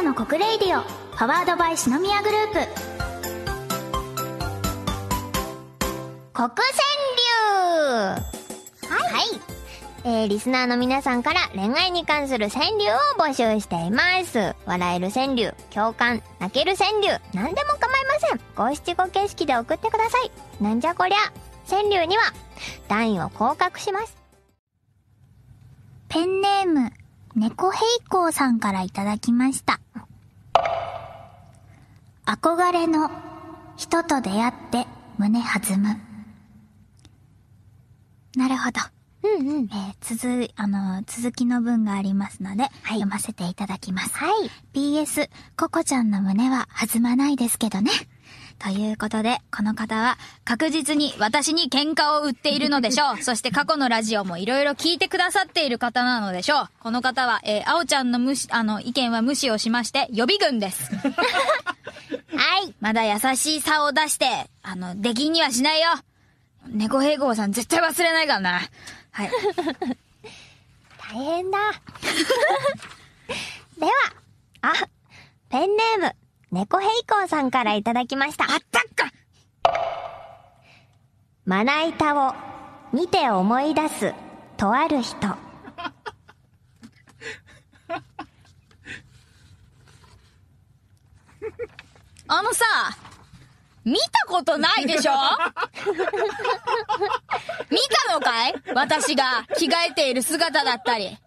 トの国レイディオパワードバイ篠宮グループ国川流はい、はい、えー、リスナーの皆さんから恋愛に関する川柳を募集しています。笑える川柳、共感、泣ける川柳、何でも構いません。五七五形式で送ってください。なんじゃこりゃ。川柳には、段位を降格します。ペンネーム、猫平行さんからいただきました。憧れの人と出会って胸弾む。なるほど。うんうん。えー、続、あの、続きの文がありますので、はい、読ませていただきます。はい。PS、ココちゃんの胸は弾まないですけどね。ということで、この方は確実に私に喧嘩を売っているのでしょう。そして過去のラジオもいろいろ聞いてくださっている方なのでしょう。この方は、えー、あおちゃんの無視、あの、意見は無視をしまして、予備軍です。はい。まだ優しい差を出して、あの、出禁にはしないよ。猫平号さん絶対忘れないからな。はい。大変だ。では、あ、ペンネーム、猫平行さんからいただきました。あったっかまな板を見て思い出す、とある人。あのさ、見たことないでしょ 見たのかい私が着替えている姿だったり。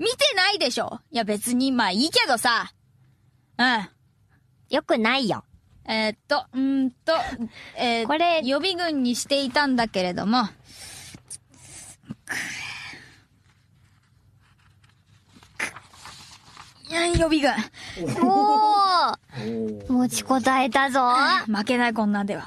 見てないでしょいや別にまあいいけどさ。うん。よくないよ。えー、っと、うんと、えー、これ、予備軍にしていたんだけれども。予備軍。お ー持ちこたえたぞ。負けないこんなんでは。